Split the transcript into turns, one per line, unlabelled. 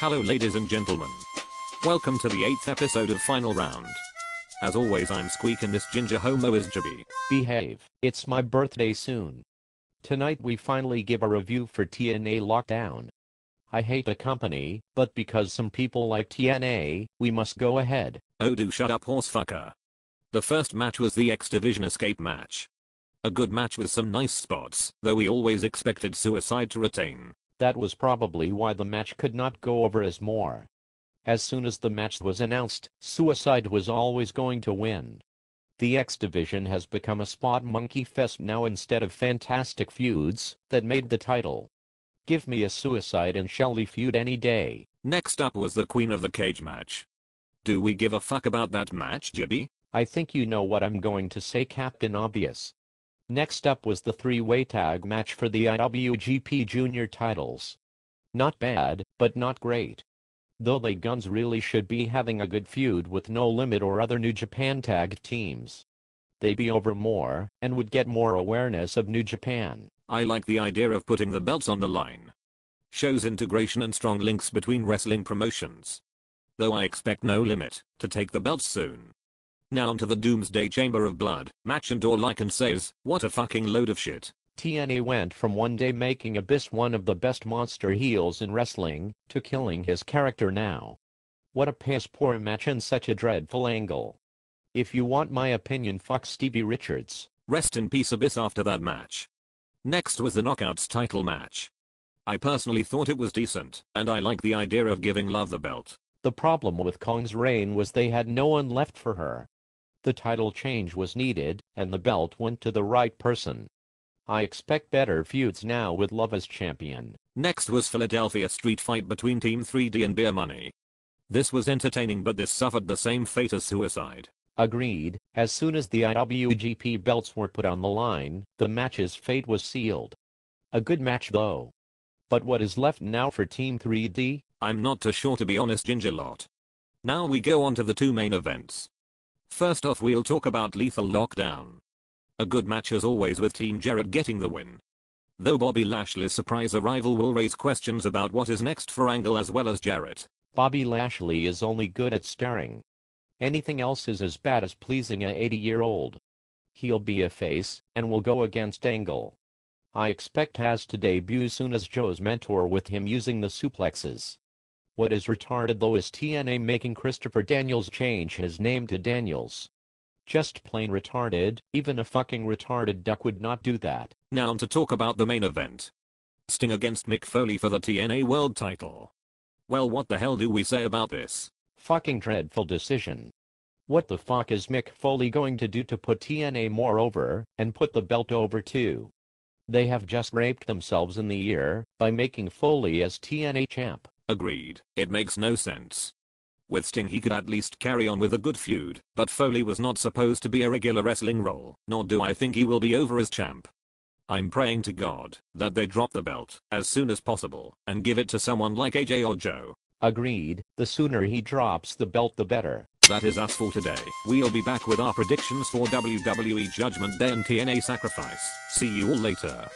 Hello ladies and gentlemen. Welcome to the 8th episode of Final Round. As
always I'm Squeak and this ginger homo is Jibby. Behave, it's my birthday soon. Tonight we finally give a review for TNA Lockdown. I hate the company, but because some people like TNA, we must go ahead. Oh do shut up horsefucker.
The first match was the X Division escape match. A good match with some nice spots, though we always expected
Suicide to retain. That was probably why the match could not go over as more. As soon as the match was announced, Suicide was always going to win. The X Division has become a spot monkey fest now instead of fantastic feuds that made the title. Give me a Suicide and Shelly feud any day. Next up was the Queen of the Cage match. Do we give a fuck about that match, Jibby? I think you know what I'm going to say, Captain Obvious. Next up was the three-way tag match for the IWGP Junior titles. Not bad, but not great. Though the Guns really should be having a good feud with No Limit or other New Japan tag teams. They'd be over more, and would get more awareness of New Japan.
I like the idea of putting the belts on the line. Shows integration and strong links between wrestling promotions. Though I expect No Limit to take the belts soon. Now onto the Doomsday Chamber of Blood. Machandor Lycan says, what a fucking load of shit.
TNA went from one day making Abyss one of the best monster heels in wrestling, to killing his character now. What a piss-poor match and such a dreadful angle. If you want my opinion fuck Stevie Richards. Rest in peace Abyss after that match.
Next was the Knockouts title match. I personally thought it was decent, and I like the idea
of giving Love the belt. The problem with Kong's reign was they had no one left for her. The title change was needed, and the belt went to the right person. I expect better feuds now with Love as champion. Next was Philadelphia Street fight between Team
3D and Beer Money. This was entertaining but this suffered the same fate as suicide.
Agreed, as soon as the IWGP belts were put on the line, the match's fate was sealed. A good match though. But what is left now for Team 3D? I'm
not too sure to be honest Ginger Lot. Now we go on to the two main events. First off we'll talk about Lethal Lockdown. A good match as always with Team Jarrett getting the win. Though Bobby Lashley's surprise arrival will raise questions about what is next for Angle as well as
Jarrett. Bobby Lashley is only good at staring. Anything else is as bad as pleasing a 80-year-old. He'll be a face, and will go against Angle. I expect has to debut soon as Joe's mentor with him using the suplexes. What is retarded though is TNA making Christopher Daniels change his name to Daniels. Just plain retarded, even a fucking retarded duck would not do that. Now to
talk about the main event. Sting against Mick Foley for the TNA world title. Well
what the hell do we say about this? Fucking dreadful decision. What the fuck is Mick Foley going to do to put TNA more over, and put the belt over too? They have just raped themselves in the ear, by making Foley as TNA champ. Agreed,
it makes no sense. With Sting he could at least carry on with a good feud, but Foley was not supposed to be a regular wrestling role, nor do I think he will be over as champ. I'm praying to God that they drop the belt as soon as possible and give it to someone like AJ or Joe. Agreed, the sooner he drops the belt the better. That is us for today. We'll be back
with our predictions for WWE Judgment Day and TNA Sacrifice. See you all later.